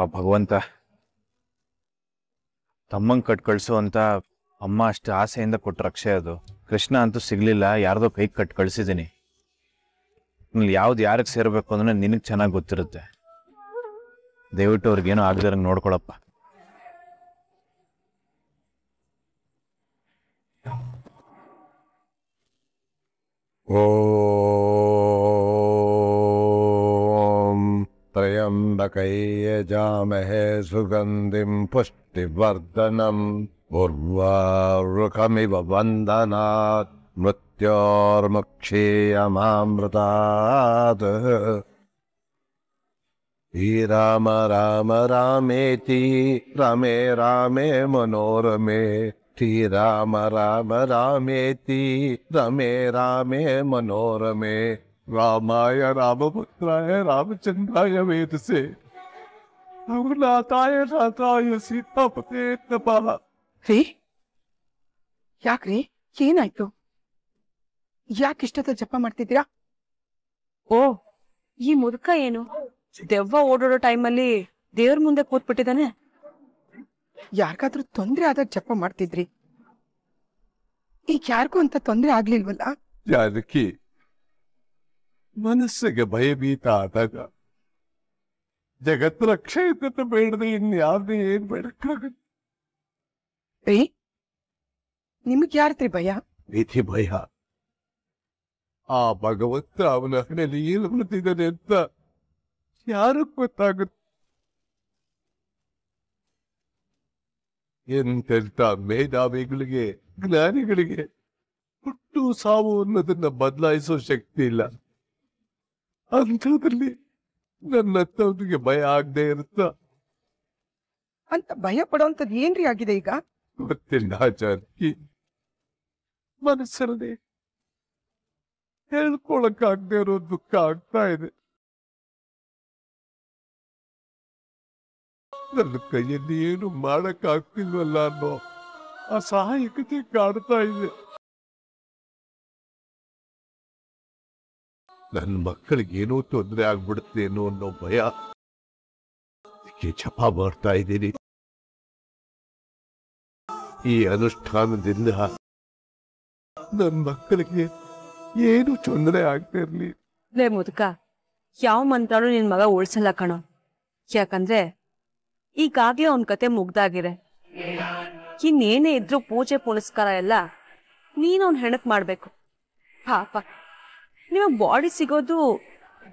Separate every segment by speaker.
Speaker 1: ಆ ಭಗವಂತ ತಮ್ಮಂಗೆ ಕಟ್ ಕಳಿಸೋ ಅಂತ ಅಮ್ಮ ಅಷ್ಟು ಆಸೆಯಿಂದ ಕೊಟ್ಟ ರಕ್ಷೆ ಅದು ಕೃಷ್ಣ ಅಂತೂ ಸಿಗ್ಲಿಲ್ಲ ಯಾರ್ದೋ ಕೈ ಕಟ್ ಕಳಿಸಿದ್ದೀನಿ ಯಾವ್ದು ಯಾರಿಗೆ ಸೇರ್ಬೇಕು ಅಂದ್ರೆ ನಿನಗೆ ಚೆನ್ನಾಗಿ ಗೊತ್ತಿರುತ್ತೆ ದಯವಿಟ್ಟು ಅವ್ರಿಗೇನು ಆಗದಂಗೆ ನೋಡ್ಕೊಳಪ್ಪ ಓ
Speaker 2: त्र्यम्बकैय जामहे सुगन्धिम् पुष्टिवर्धनम् उर्वारुकमिव वन्दनात् मृत्योर्मुक्षीयमामृतात् श्रीराम राम रामेति रमे रामे मनोरमे श्रीराम राम रामेति रमे रामे मनोरमे ರಾಮಾಯ ರಾಮಭದ್ರಾಯ ರಾಮಚಂದ್ರಾಯ ವೇದಸೆ ರಘುನಾಥಾಯ ರಾಧಾಯ
Speaker 3: ಸೀತಾಪತೆ ರೀ ಯಾಕ್ರಿ ಏನಾಯ್ತು ಯಾಕಿಷ್ಟೊತ್ತ ಜಪ ಮಾಡ್ತಿದ್ದೀರಾ ಓ ಈ ಮುದುಕ ಏನು ದೆವ್ವ ಓಡಾಡೋ ಟೈಮಲ್ಲಿ ದೇವ್ರ ಮುಂದೆ ಕೂತ್ಬಿಟ್ಟಿದ್ದಾನೆ ಯಾರಿಗಾದ್ರೂ ತೊಂದ್ರೆ ಆದಾಗ ಜಪ ಮಾಡ್ತಿದ್ರಿ ಈಗ ಯಾರಿಗೂ ಅಂತ ತೊಂದ್ರೆ ಆಗ್ಲಿಲ್ವಲ್ಲ
Speaker 2: ಮನಸ್ಸಿಗೆ ಭಯಭೀತ ಆದಾಗ ಜಗತ್ ರಕ್ಷೆ ಇದ್ದದ್ದು ಬೇಡದೆ ಇನ್ಯಾವ್ದು ಏನ್
Speaker 3: ಬೇಡಕ್ಕಾಗತ್ತೆ ನಿಮ್ಗೆ ಯಾರತ್ರಿ ಭಯ
Speaker 2: ವಿಧಿ ಭಯ ಆ ಭಗವಂತ ಅವನ ಹಣೆಯಲ್ಲಿ ಏನು ಬರ್ತಿದ್ದಾನೆ ಅಂತ ಯಾರಕ್ ಗೊತ್ತಾಗುತ್ತೆ ಎಂತೆಂತ ಮೇಧಾವಿಗಳಿಗೆ ಜ್ಞಾನಿಗಳಿಗೆ ಹುಟ್ಟು ಸಾವು ಅನ್ನೋದನ್ನ ಬದಲಾಯಿಸೋ ಶಕ್ತಿ ಇಲ್ಲ ಅಂಥದ್ರಲ್ಲಿ ನನ್ನ ಅತ್ತವ್ರಿಗೆ ಭಯ ಆಗದೆ ಇರುತ್ತ
Speaker 3: ಅಂತ ಭಯ ಪಡುವಂತದ್ ಏನ್ರಿ ಆಗಿದೆ ಈಗ
Speaker 2: ಗೊತ್ತಿಲ್ಲ ಜಾನಕಿ
Speaker 3: ಮನಸ್ಸಲ್ಲಿ ಹೇಳ್ಕೊಳಕ್ಕಾಗದೆ ಇರೋ ದುಃಖ ಆಗ್ತಾ
Speaker 2: ಇದೆ ನನ್ನ ಕೈಯಲ್ಲಿ ಏನು ಮಾಡಕ್ಕಾಗ್ತಿಲ್ವಲ್ಲ ಅನ್ನೋ ಅಸಹಾಯಕತೆ ಕಾಡ್ತಾ ಇದೆ ನನ್ನ ಮಕ್ಕಳಿಗೆ ಏನೋ ತೊಂದರೆ ಆಗ್ಬಿಡುತ್ತೆ ಏನೋ ಅನ್ನೋ ಭಯ ಜಪ ಮಾಡ್ತಾ ಇದ್ದೀನಿ ಈ ಅನುಷ್ಠಾನದಿಂದ
Speaker 3: ನನ್ನ ಮಕ್ಕಳಿಗೆ ಏನು
Speaker 2: ತೊಂದರೆ ಆಗ್ತಾ
Speaker 3: ಇರ್ಲಿ ಲೇ ಮುದುಕ ಯಾವ ಮಂತ್ರನೂ ನಿನ್ ಮಗ ಉಳಿಸಲ್ಲ ಕಣೋ ಯಾಕಂದ್ರೆ ಈಗಾಗ್ಲೇ ಅವನ್ ಕತೆ ಮುಗ್ದಾಗಿರೆ ಇನ್ನೇನೇ ಇದ್ರು ಪೂಜೆ ಪುನಸ್ಕಾರ ಎಲ್ಲ ನೀನ್ ಅವ್ನ್ ಹೆಣಕ್ ಮಾಡ್ಬೇಕು ಪಾಪ ನಿಮಗೆ ಬಾಡಿ ಸಿಗೋದು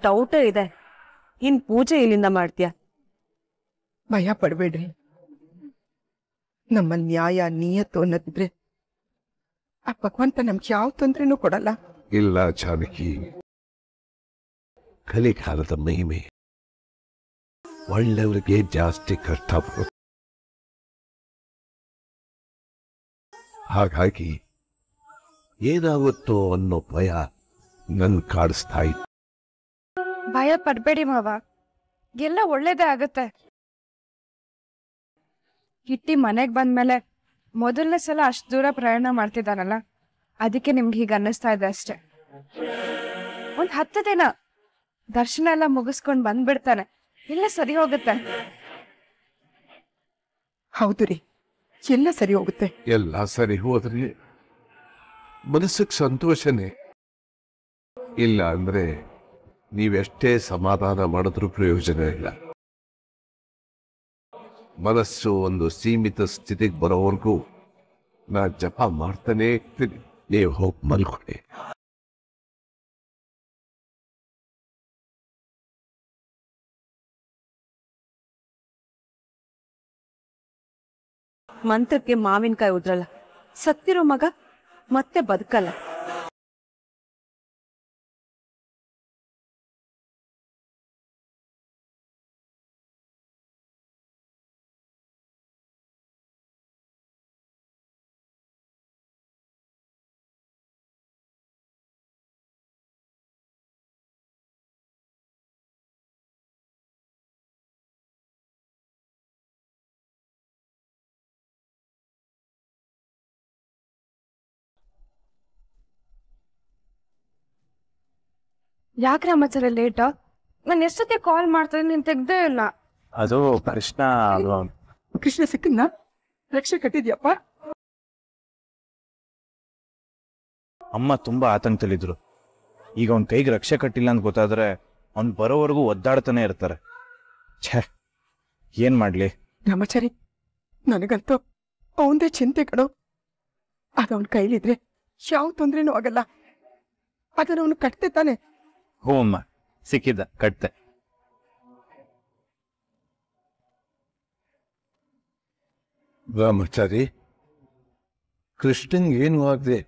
Speaker 3: ಡೌಟೇ ಇದೆ ಇನ್ ಪೂಜೆ ಇಲ್ಲಿಂದ ಮಾಡ್ತೀಯ ಭಯ ಪಡಬೇಡ್ರಿ ನಮ್ಮ ನ್ಯಾಯ ನಿಯತ್ತು ಅನ್ನೋದಿದ್ರೆ ಆ ಭಗವಂತ ನಮ್ಗೆ ಯಾವ ತೊಂದ್ರೆನೂ ಕೊಡಲ್ಲ
Speaker 2: ಇಲ್ಲ ಜಾನಕಿ
Speaker 3: ಕಲಿಕಾಲದ ಮಹಿಮೆ ಒಳ್ಳೆಯವರಿಗೆ ಜಾಸ್ತಿ ಕಷ್ಟ ಹಾಗಾಗಿ
Speaker 2: ಏನಾಗುತ್ತೋ ಅನ್ನೋ ಭಯ ನನ್ ಕಾಡಿಸ್ತಾ ಇತ್ತು
Speaker 3: ಭಯ ಪಡ್ಬೇಡಿ ಮಾವ ಎಲ್ಲ ಒಳ್ಳೇದೇ ಆಗತ್ತೆ ಇಟ್ಟಿ ಮನೆಗ್ ಬಂದ್ಮೇಲೆ ಮೊದಲನೇ ಸಲ ಅಷ್ಟು ದೂರ ಪ್ರಯಾಣ ಮಾಡ್ತಿದ್ದಾನಲ್ಲ ಅದಕ್ಕೆ ನಿಮ್ಗೆ ಹೀಗೆ ಅನ್ನಿಸ್ತಾ ಇದೆ ಅಷ್ಟೆ ಒಂದ್ ಹತ್ತು ದಿನ ದರ್ಶನ ಎಲ್ಲ ಮುಗಿಸ್ಕೊಂಡ್ ಬಂದ್ಬಿಡ್ತಾನೆ ಎಲ್ಲ ಸರಿ ಹೋಗುತ್ತೆ ಹೌದು ರೀ ಎಲ್ಲ ಸರಿ ಹೋಗುತ್ತೆ
Speaker 2: ಎಲ್ಲ ಸರಿ ಹೋದ್ರಿ ಮನಸ್ಸಿಗೆ ಸಂತೋಷನೇ ಇಲ್ಲ ಅಂದ್ರೆ ನೀವೆಷ್ಟೇ ಸಮಾಧಾನ ಮಾಡಿದ್ರೂ ಪ್ರಯೋಜನ ಇಲ್ಲ ಮನಸ್ಸು ಒಂದು ಸೀಮಿತ ಸ್ಥಿತಿಗೆ ಬರೋವರೆಗೂ ನಾ ಜಪ ಮಾಡ್ತಾನೆ ಇರ್ತೀನಿ
Speaker 3: ನೀವು ಹೋಗಿ ಮಲ್ಕೊಳ್ಳಿ ಮಂತ್ರಕ್ಕೆ ಮಾವಿನಕಾಯಿ ಉದ್ರಲ್ಲ ಸತ್ತಿರೋ ಮಗ ಮತ್ತೆ ಬದುಕಲ್ಲ ಯಾಕೆ ರಾಮಾಚಾರ್ಯ ಲೇಟ ನಾನು ಎಷ್ಟೊತ್ತಿಗೆ ಕಾಲ್ ಮಾಡ್ತಾರೆ ನೀನು ತೆಗ್ದೇ ಇಲ್ಲ
Speaker 1: ಅದು ಕೃಷ್ಣ ಅದು ಕೃಷ್ಣ ಸಿಕ್ಕಿದ್ನ
Speaker 3: ರಕ್ಷೆ ಕಟ್ಟಿದ್ಯಪ್ಪ
Speaker 1: ಅಮ್ಮ ತುಂಬಾ ಆತಂಕದಲ್ಲಿದ್ರು ಈಗ ಅವ್ನ ಕೈಗೆ ರಕ್ಷೆ ಕಟ್ಟಿಲ್ಲ ಅಂತ ಗೊತ್ತಾದ್ರೆ ಅವ್ನ್ ಬರೋವರೆಗೂ ಒದ್ದಾಡ್ತಾನೆ ಇರ್ತಾರೆ ಛೇ ಏನ್ ಮಾಡ್ಲಿ
Speaker 3: ರಾಮಾಚಾರಿ ನನಗಂತೂ ಅವಂದೇ ಚಿಂತೆ ಕಣೋ ಅದು ಅವನ ಕೈಲಿದ್ರೆ ಯಾವ ತೊಂದ್ರೆನೂ ಆಗಲ್ಲ ಅದನ್ನು ಅವನು ಕಟ್ತೆ ತಾನೆ
Speaker 1: ಹೂವಮ್ಮ ಸಿಕ್ಕಿದ್ದ ಕಟ್ತೆ
Speaker 2: ಬ್ರಹ್ಮಚಾರಿ ಕೃಷ್ಣನ್ಗೆ ಏನು ಆಗದೆ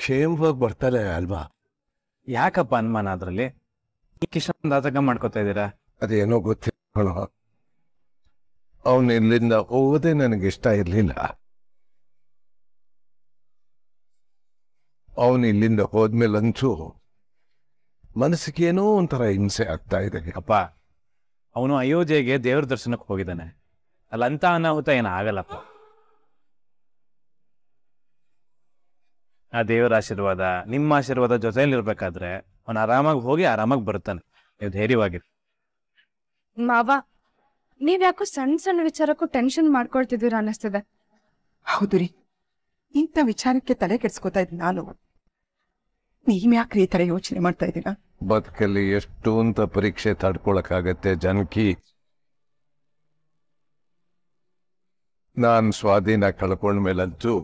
Speaker 1: ಕ್ಷೇಮವಾಗಿ ಬರ್ತಾರೆ ಅಲ್ವಾ ಯಾಕಪ್ಪ ಅನುಮಾನ ಅದರಲ್ಲಿ ಕಿಶನ್ ದಾತಕ ಮಾಡ್ಕೋತಾ ಇದ್ದೀರಾ
Speaker 2: ಅದೇನೋ ಗೊತ್ತಿಲ್ಲ ಅವನು ಇಲ್ಲಿಂದ ಹೋಗೋದೇ ನನಗೆ ಇಷ್ಟ ಇರಲಿಲ್ಲ ಅವನು ಇಲ್ಲಿಂದ ಹೋದ್ಮೇಲಂತೂ ಮನಸ್ಸಿಗೆ ಏನೋ ಒಂಥರ
Speaker 1: ಹಿಂಸೆ ಆಗ್ತಾ ಇದೆ ಅಪ್ಪ ಅವನು ಅಯೋಧ್ಯೆಗೆ ದೇವ್ರ ದರ್ಶನಕ್ಕೆ ಹೋಗಿದ್ದಾನೆ ಅಲ್ಲಿ ಅಂತ ಅನಾಹುತ ಏನು ಆಗಲ್ಲಪ್ಪ ಆ ದೇವರ ಆಶೀರ್ವಾದ ನಿಮ್ಮ ಆಶೀರ್ವಾದ ಜೊತೆಯಲ್ಲಿರ್ಬೇಕಾದ್ರೆ ಅವನು ಆರಾಮಾಗಿ ಹೋಗಿ ಆರಾಮಾಗಿ ಬರುತ್ತಾನೆ ನೀವು ಧೈರ್ಯವಾಗಿರಿ
Speaker 3: ಮಾವಾ ನೀವ್ ಯಾಕೋ ಸಣ್ಣ ಸಣ್ಣ ವಿಚಾರಕ್ಕೂ ಟೆನ್ಷನ್ ಮಾಡ್ಕೊಳ್ತಿದ್ದೀರಾ ಅನ್ನಿಸ್ತದೆ ಹೌದು ರೀ ಇಂಥ ವಿಚಾರಕ್ಕೆ ತಲೆ ಕೆಡ್ಸ್ಕೊತಾ ಇದ್ದೀನಿ ನಾನು ನೀವ್ ಯಾಕ್ರಿ ಈ ತರ ಯೋಚನೆ ಮಾಡ್ತಾ ಇದ್ದೀರಾ
Speaker 2: ಬದುಕಲ್ಲಿ ಎಷ್ಟು ಅಂತ ಪರೀಕ್ಷೆ ಆಗತ್ತೆ ಜನಕಿ ನಾನ್ ಸ್ವಾಧೀನ ಕಳ್ಕೊಂಡ್ಮೇಲಂತೂ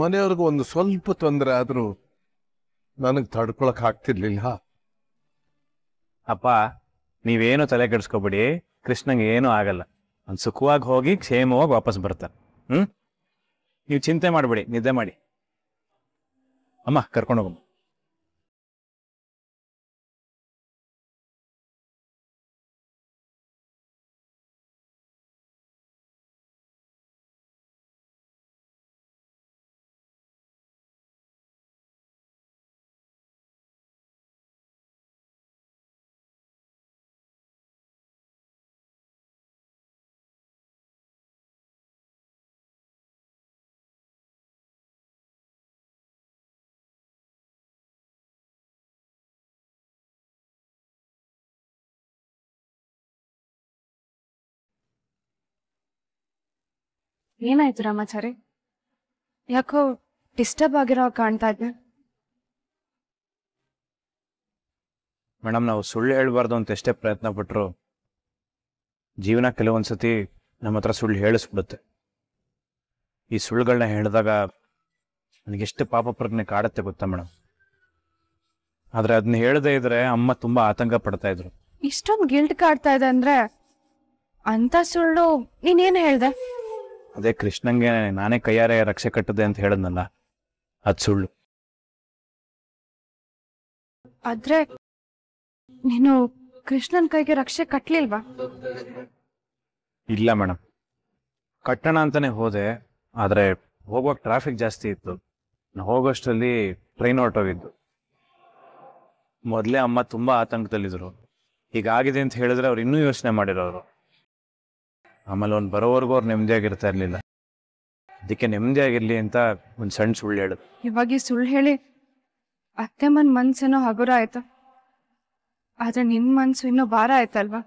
Speaker 2: ಮನೆಯವ್ರಿಗೂ ಒಂದು
Speaker 1: ಸ್ವಲ್ಪ ತೊಂದರೆ ಆದ್ರೂ ನನಗ್ ತಡ್ಕೊಳಕ್ ಆಗ್ತಿರ್ಲಿಲ್ಲ ಅಪ್ಪ ನೀವೇನು ತಲೆ ಕೆಡಿಸ್ಕೊಬಿಡಿ ಕೃಷ್ಣಂಗೆ ಏನೂ ಆಗಲ್ಲ ಅವ್ನು ಸುಖವಾಗಿ ಹೋಗಿ ಕ್ಷೇಮವಾಗಿ ವಾಪಸ್ ಬರ್ತಾನೆ ಹ್ಮ್ ನೀವು ಚಿಂತೆ ಮಾಡಬೇಡಿ ನಿದ್ದೆ ಮಾಡಿ ಅಮ್ಮ ಕರ್ಕೊಂಡು ಹೋಗಮ್ಮ
Speaker 3: ಏನಾಯ್ತು ರಾಮಾಚಾರಿ ಯಾಕೋ ಡಿಸ್ಟರ್ಬ್ ಆಗಿರೋ ಕಾಣ್ತಾ ಇದ್ದೆ
Speaker 1: ಮೇಡಮ್ ನಾವು ಸುಳ್ಳು ಹೇಳಬಾರ್ದು ಅಂತ ಎಷ್ಟೇ ಪ್ರಯತ್ನ ಪಟ್ಟರು ಜೀವನ ಕೆಲವೊಂದ್ಸತಿ ನಮ್ಮ ಹತ್ರ ಸುಳ್ಳು ಹೇಳಿಸ್ಬಿಡುತ್ತೆ ಈ ಸುಳ್ಳುಗಳನ್ನ ಹೇಳಿದಾಗ ನನಗೆಷ್ಟು ಪಾಪ ಪ್ರಜ್ಞೆ ಕಾಡುತ್ತೆ ಗೊತ್ತಾ ಮೇಡಮ್ ಆದ್ರೆ ಅದನ್ನ ಹೇಳದೇ ಇದ್ರೆ ಅಮ್ಮ ತುಂಬಾ ಆತಂಕ ಪಡ್ತಾ ಇದ್ರು
Speaker 3: ಇಷ್ಟೊಂದು ಗಿಲ್ಟ್ ಕಾಡ್ತಾ ಇದೆ ಅಂದ್ರೆ ಅಂತ ಸುಳ್ಳು ನೀನೇನು ಹೇಳ್ದೆ
Speaker 1: ಅದೇ ಕೃಷ್ಣಂಗೆ ನಾನೇ ಕೈಯಾರೆ ರಕ್ಷೆ ಕಟ್ಟದೆ ಅಂತ ಹೇಳದ್ನಲ್ಲ ಅದ್ ಸುಳ್ಳು
Speaker 3: ಆದ್ರೆ ನೀನು ಕೃಷ್ಣನ್ ಕೈಗೆ ರಕ್ಷೆ ಕಟ್ಲಿಲ್ವಾ
Speaker 1: ಇಲ್ಲ ಮೇಡಮ್ ಕಟ್ಟಣ ಅಂತಾನೆ ಹೋದೆ ಆದ್ರೆ ಹೋಗುವಾಗ ಟ್ರಾಫಿಕ್ ಜಾಸ್ತಿ ಇತ್ತು ಹೋಗೋಷ್ಟರಲ್ಲಿ ಟ್ರೈನ್ ಹೊರಟೋಗಿದ್ದು ಮೊದಲೇ ಅಮ್ಮ ತುಂಬಾ ಆತಂಕದಲ್ಲಿದ್ರು ಹೀಗಾಗಿದೆ ಅಂತ ಹೇಳಿದ್ರೆ ಅವ್ರು ಇನ್ನೂ ಯೋಚನೆ ಮಾಡಿರೋರು ಆಮೇಲೆ ಅವ್ನು ಬರೋವರೆಗೂ ಅವ್ರು ನೆಮ್ಮದಿಯಾಗಿರ್ತಾ ಇರಲಿಲ್ಲ ಅದಕ್ಕೆ ನೆಮ್ಮದಿಯಾಗಿರಲಿ ಅಂತ ಒಂದು ಸಣ್ಣ ಸುಳ್ಳು ಹೇಳು
Speaker 3: ಇವಾಗ ಈ ಸುಳ್ಳು ಹೇಳಿ ಅತ್ತೆ ಮನ್ ಮನ್ಸೇನೋ ಹಗುರ ಆಯ್ತು ಆದ್ರೆ ನಿನ್ ಮನ್ಸು ಇನ್ನೂ ಭಾರ ಆಯ್ತಲ್ವಾ